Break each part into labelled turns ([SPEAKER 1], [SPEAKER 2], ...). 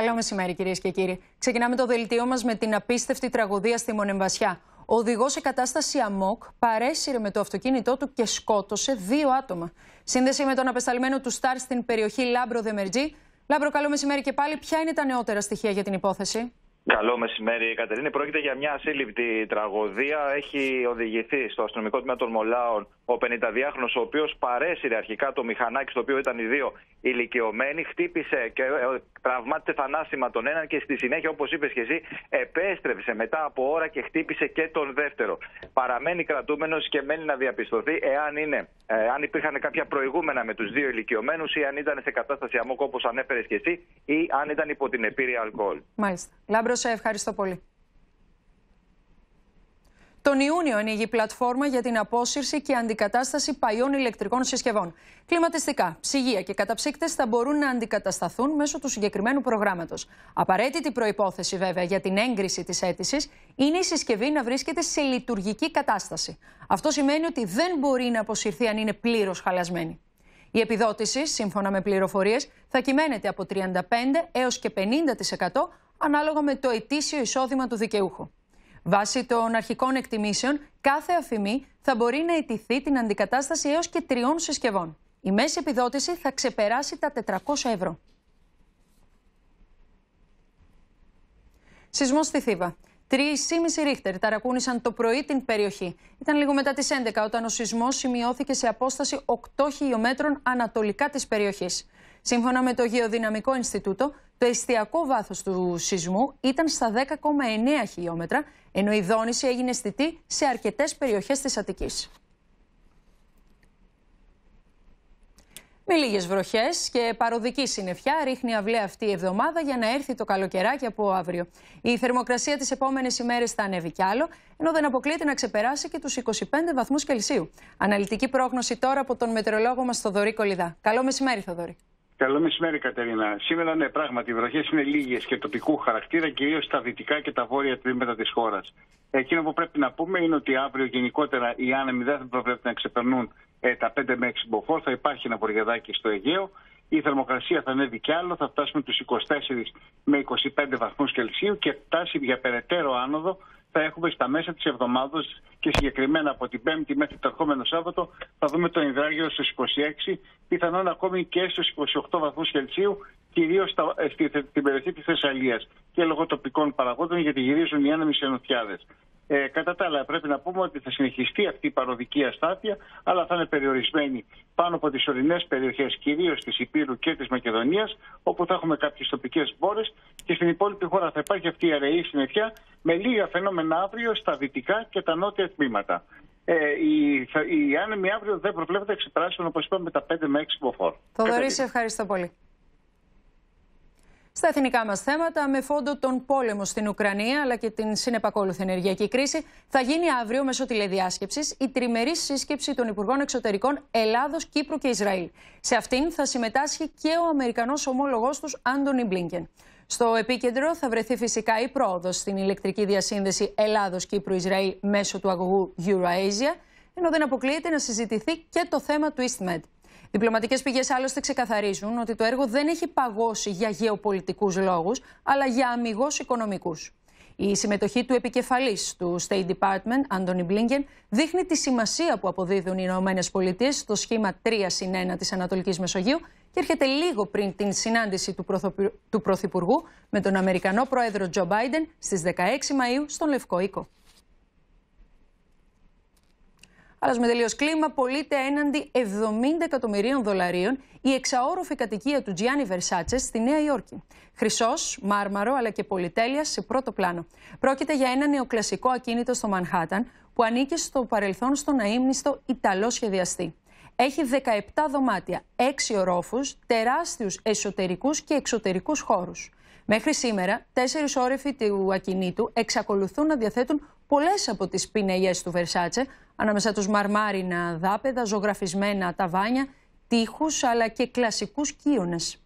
[SPEAKER 1] Καλό μεσημέρι, κυρίες και κύριοι. Ξεκινάμε το δελτίο μας με την απίστευτη τραγωδία στη Μονεμβασιά. Ο οδηγός σε κατάσταση αμόκ παρέσυρε με το αυτοκίνητό του και σκότωσε δύο άτομα. Σύνδεση με τον απεσταλμένο του Σταρ στην περιοχή Λάμπρο Δεμερτζή. Λάμπρο, καλό μεσημέρι και πάλι. Ποια είναι τα νεότερα στοιχεία για την υπόθεση.
[SPEAKER 2] Καλό μεσημέρι, Κατερίνη. Πρόκειται για μια ασύλληπτη τραγωδία. Έχει οδηγηθεί στο αστυνομικό τμήμα των Μολάων ο 52χρονο, ο οποίος παρέσυρε αρχικά το μηχανάκι, στο οποίο ήταν οι δύο ηλικιωμένοι, χτύπησε και ε, τραυμάτισε θανάσιμα τον έναν και στη συνέχεια, όπως είπες και εσύ, επέστρεψε μετά από ώρα και χτύπησε και τον δεύτερο. Παραμένει κρατούμενος και μένει να διαπιστωθεί εάν είναι, ε, υπήρχαν κάποια προηγούμενα με τους δύο ηλικιωμένους ή αν ήταν σε κατάσταση αμόκου, όπως ανέφερες και εσύ, ή αν ήταν υπό την επίρρρεια αλκοόλ.
[SPEAKER 1] Μάλιστα. Λάμπρος, σε ευχαριστώ πολύ. Τον Ιούνιο ανοίγει πλατφόρμα για την απόσυρση και αντικατάσταση παλιών ηλεκτρικών συσκευών. Κλιματιστικά, ψυγεία και καταψύκτες θα μπορούν να αντικατασταθούν μέσω του συγκεκριμένου προγράμματος. Απαραίτητη προπόθεση, βέβαια, για την έγκριση της αίτησης είναι η συσκευή να βρίσκεται σε λειτουργική κατάσταση. Αυτό σημαίνει ότι δεν μπορεί να αποσυρθεί αν είναι πλήρως χαλασμένη. Η επιδότηση, σύμφωνα με πληροφορίες, θα κυμαίνεται από 35 έως και 50% ανάλογα με το ετήσιο εισόδημα του δικαιούχου. Βάσει των αρχικών εκτιμήσεων, κάθε αφημή θα μπορεί να ιτηθεί την αντικατάσταση έως και τριών συσκευών. Η μέση επιδότηση θα ξεπεράσει τα 400 ευρώ. Σεισμός στη Θήβα. 3,5 ρίχτερ ταρακούνησαν το πρωί την περιοχή. Ήταν λίγο μετά τις 11 όταν ο σεισμός σημειώθηκε σε απόσταση 8 χιλιόμετρων ανατολικά της περιοχής. Σύμφωνα με το Γεωδυναμικό Ινστιτούτο, το εστιακό βάθος του σεισμού ήταν στα 10,9 χιλιόμετρα, ενώ η δόνηση έγινε αισθητή σε αρκετές περιοχές της Αττικής. Με λίγες βροχές και παροδική συννεφιά ρίχνει αυλαία αυτή η εβδομάδα για να έρθει το καλοκαιράκι από αύριο. Η θερμοκρασία τις επόμενες ημέρες θα ανέβει κι άλλο, ενώ δεν αποκλείεται να ξεπεράσει και τους 25 βαθμούς Κελσίου. Αναλυτική πρόγνωση τώρα από τον μετρολόγο μας Θοδωρή Κολυδά. Καλό μεσημέρι, Θοδωρή.
[SPEAKER 2] Καλό μεσημέρι, Κατερίνα. Σήμερα, ναι, πράγματι, οι βροχές είναι λίγες και τοπικού χαρακτήρα, κυρίως στα δυτικά και τα βόρεια τμήματα της χώρας. Εκείνο που πρέπει να πούμε είναι ότι αύριο γενικότερα οι άνεμοι δεν θα προβλέπουν να ξεπερνούν ε, τα 5 με 6 μποφόρ. Θα υπάρχει ένα βοριαδάκι στο Αιγαίο. Η θερμοκρασία θα ανέβει κι άλλο, θα φτάσουμε τους 24 με 25 βαθμούς Κελσίου και φτάσει για περαιτέρω άνοδο θα έχουμε στα μέσα της εβδομάδας και συγκεκριμένα από την Πέμπτη μέχρι το ερχόμενο Σάββατο θα δούμε το Ιδράγιο στου 26, πιθανόν ακόμη και στους 28 βαθμούς Κελσίου, κυρίως στην περιοχή της Θεσσαλίας και λόγω τοπικών παραγόντων γιατί γυρίζουν οι άνεμοι ενωτιάδες. Ε, κατά τα άλλα, πρέπει να πούμε ότι θα συνεχιστεί αυτή η παροδική αστάθεια, αλλά θα είναι περιορισμένη πάνω από τις ορεινές περιοχές, κυρίως της Υπήρου και της Μακεδονίας, όπου θα έχουμε κάποιες τοπικές μπόρες και στην υπόλοιπη χώρα θα υπάρχει αυτή η αραιή συνεχιά με λίγα φαινόμενα αύριο στα δυτικά και τα νότια τμήματα. Ε, η, η αύριο δεν προβλέπεται εξυπράσινων, όπως είπαμε, τα 5 με 6 μποφόρ. Θοδωρή,
[SPEAKER 1] ευχαριστώ πολύ. Στα εθνικά μας θέματα, με φόντο τον πόλεμο στην Ουκρανία αλλά και την συνεπακόλουθη ενεργειακή κρίση, θα γίνει αύριο μέσω τηλεδιάσκεψης η τριμερή σύσκεψη των Υπουργών Εξωτερικών Ελλάδος, Κύπρου και Ισραήλ. Σε αυτήν θα συμμετάσχει και ο Αμερικανός ομόλογός τους, Άντωνι Μπλίνκεν. Στο επίκεντρο θα βρεθεί φυσικά η πρόοδος στην ηλεκτρική διασύνδεση Ελλάδο-Κύπρου-Ισραήλ μέσω του αγωγού Eurasia, ενώ δεν αποκλείεται να συζητηθεί και το θέμα του EastMed. Διπλωματικές πηγές άλλωστε ξεκαθαρίζουν ότι το έργο δεν έχει παγώσει για γεωπολιτικούς λόγους, αλλά για αμυγός οικονομικούς. Η συμμετοχή του επικεφαλής του State Department, Άντωνι Μπλίνγκεν, δείχνει τη σημασία που αποδίδουν οι Ηνωμένες Πολιτείες στο σχήμα 3 συν 1 της Ανατολικής Μεσογείου και έρχεται λίγο πριν την συνάντηση του, Πρωθυπουργού με τον Αμερικανό Πρόεδρο Τζο Μπάιντεν στις 16 Μαου στον Λευκό Οίκο με τελείως κλίμα. Πωλείται έναντι 70 εκατομμυρίων δολαρίων η εξαόρουφη κατοικία του Τζιάνι Βερσάτσε στη Νέα Υόρκη. Χρυσός, μάρμαρο αλλά και πολυτέλεια σε πρώτο πλάνο. Πρόκειται για ένα νεοκλασικό ακίνητο στο Μανχάταν που ανήκει στο παρελθόν στον αείμνηστο Ιταλό σχεδιαστή. Έχει 17 δωμάτια, 6 ορόφους, τεράστιους εσωτερικούς και εξωτερικούς χώρους. Μέχρι σήμερα, τέσσερις όρεφοι του ακινήτου εξακολουθούν να διαθέτουν πολλές από τις πινελιές του Βερσάτσε, ανάμεσα τους μαρμάρινα δάπεδα, ζωγραφισμένα ταβάνια, τείχους αλλά και κλασικούς κίονες.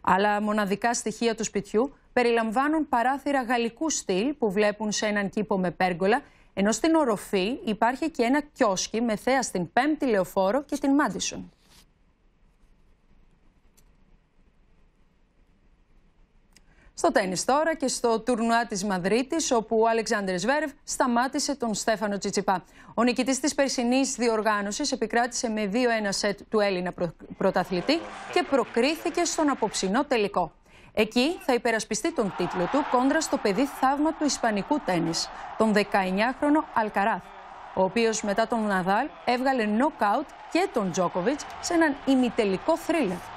[SPEAKER 1] Άλλα μοναδικά στοιχεία του σπιτιού περιλαμβάνουν παράθυρα γαλλικού στυλ που βλέπουν σε έναν κήπο με πέργολα, ενώ στην οροφή υπάρχει και ένα κιόσκι με θέα στην Πέμπτη Λεωφόρο και την Μάντισον. Στο τέννη τώρα και στο τουρνουά της Μαδρίτης, όπου ο Αλεξάνδρ Σβέρευ σταμάτησε τον Στέφανο Τσιτσιπά. Ο νικητής της Περσινής διοργάνωσης επικράτησε με 2-1 σετ του Έλληνα πρωταθλητή και προκρίθηκε στον απόψινό τελικό. Εκεί θα υπερασπιστεί τον τίτλο του κόντρα στο παιδί θαύμα του Ισπανικού τέννις, τον 19χρονο Αλκαράθ, ο οποίος μετά τον Ναδάλ έβγαλε νοκάουτ και τον Τζόκοβιτ σε έναν ημιτελικό θρίλερ.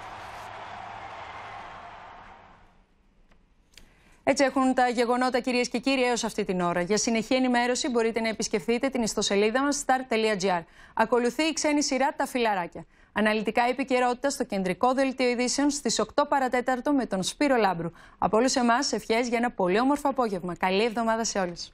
[SPEAKER 1] Έτσι έχουν τα γεγονότα, κυρίες και κύριοι, έως αυτή την ώρα. Για συνεχή ενημέρωση μπορείτε να επισκεφτείτε την ιστοσελίδα μας star.gr. Ακολουθεί η ξένη σειρά Τα Φιλαράκια. Αναλυτικά επικαιρότητα στο κεντρικό δελτίο ειδήσεων στις 8 παρατέταρτο με τον Σπύρο Λάμπρου. Από όλους εμάς, ευχές για ένα πολύ όμορφο απόγευμα. Καλή εβδομάδα σε όλες.